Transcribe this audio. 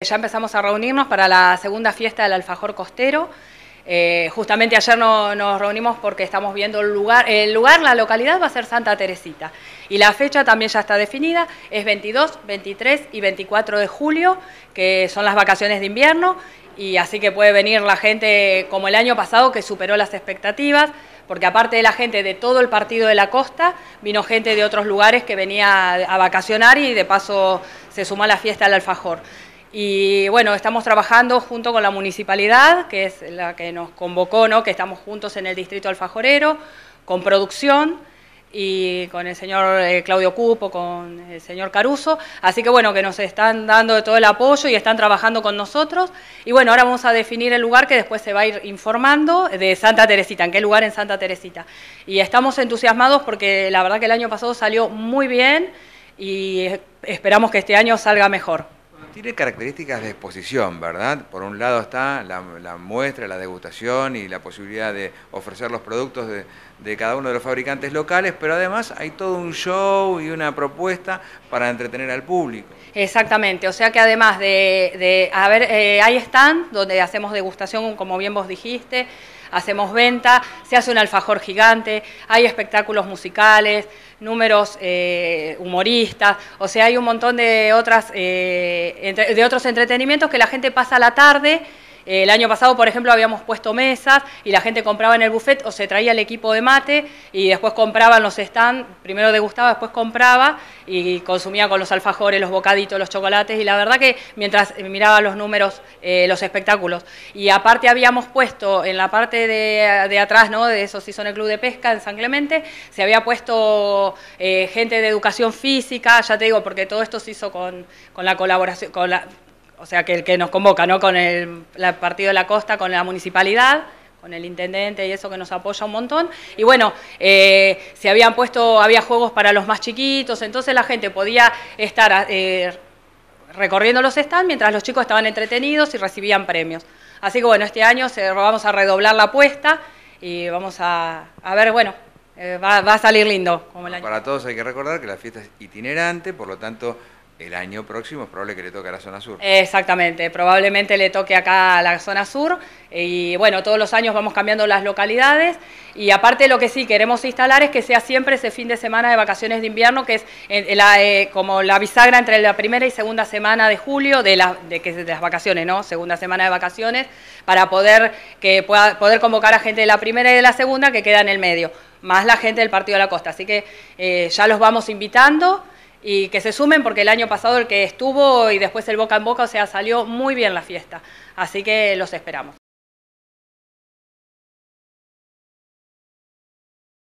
Ya empezamos a reunirnos para la segunda fiesta del alfajor costero. Eh, justamente ayer no, nos reunimos porque estamos viendo el lugar. El lugar, la localidad va a ser Santa Teresita. Y la fecha también ya está definida. Es 22, 23 y 24 de julio, que son las vacaciones de invierno. Y así que puede venir la gente como el año pasado que superó las expectativas porque aparte de la gente de todo el partido de la costa, vino gente de otros lugares que venía a vacacionar y de paso se sumó a la fiesta del alfajor. Y bueno, estamos trabajando junto con la municipalidad, que es la que nos convocó, ¿no? que estamos juntos en el distrito alfajorero, con producción y con el señor eh, Claudio Cupo, con el señor Caruso. Así que bueno, que nos están dando todo el apoyo y están trabajando con nosotros. Y bueno, ahora vamos a definir el lugar que después se va a ir informando de Santa Teresita, en qué lugar en Santa Teresita. Y estamos entusiasmados porque la verdad que el año pasado salió muy bien y esperamos que este año salga mejor. Tiene características de exposición, ¿verdad? Por un lado está la, muestra, la degustación y la posibilidad de ofrecer los productos de, cada uno de los fabricantes locales, pero además hay todo un show y una propuesta para entretener al público. Exactamente, o sea que además de, a ver, eh, hay donde hacemos degustación, como bien vos dijiste, hacemos venta, se hace un alfajor gigante, hay espectáculos musicales, números eh, humoristas, o sea, hay un montón de, otras, eh, de otros entretenimientos que la gente pasa la tarde el año pasado, por ejemplo, habíamos puesto mesas y la gente compraba en el buffet o se traía el equipo de mate y después compraba en los stands, primero degustaba, después compraba y consumía con los alfajores, los bocaditos, los chocolates y la verdad que mientras miraba los números, eh, los espectáculos. Y aparte habíamos puesto en la parte de, atrás, ¿no? de eso sí son el club de pesca en San Clemente, se había puesto eh, gente de educación física, ya te digo, porque todo esto se hizo con, la colaboración, con la o sea, que el que nos convoca, ¿no? Con el, Partido de la Costa, con la municipalidad, con el intendente y eso que nos apoya un montón. Y bueno, eh, se habían puesto, había juegos para los más chiquitos, entonces la gente podía estar eh, recorriendo los stands mientras los chicos estaban entretenidos y recibían premios. Así que bueno, este año se, vamos a redoblar la apuesta y vamos a, a ver, bueno, eh, va, va, a salir lindo. Como ah, Para todos hay que recordar que la fiesta es itinerante, por lo tanto el año próximo es probable que le toque a la zona sur. Exactamente, probablemente le toque acá a la zona sur eh, y bueno, todos los años vamos cambiando las localidades y aparte lo que sí queremos instalar es que sea siempre ese fin de semana de vacaciones de invierno que es eh, como la bisagra entre la primera y segunda semana de julio de, las de, de, las vacaciones, ¿no? Segunda semana de vacaciones para poder, que pueda, poder convocar a gente de la primera y de la segunda que queda en el medio más la gente del Partido de la Costa. Así que eh, ya los vamos invitando y que se sumen porque el año pasado el que estuvo y después el boca en boca, o sea, salió muy bien la fiesta. Así que los esperamos.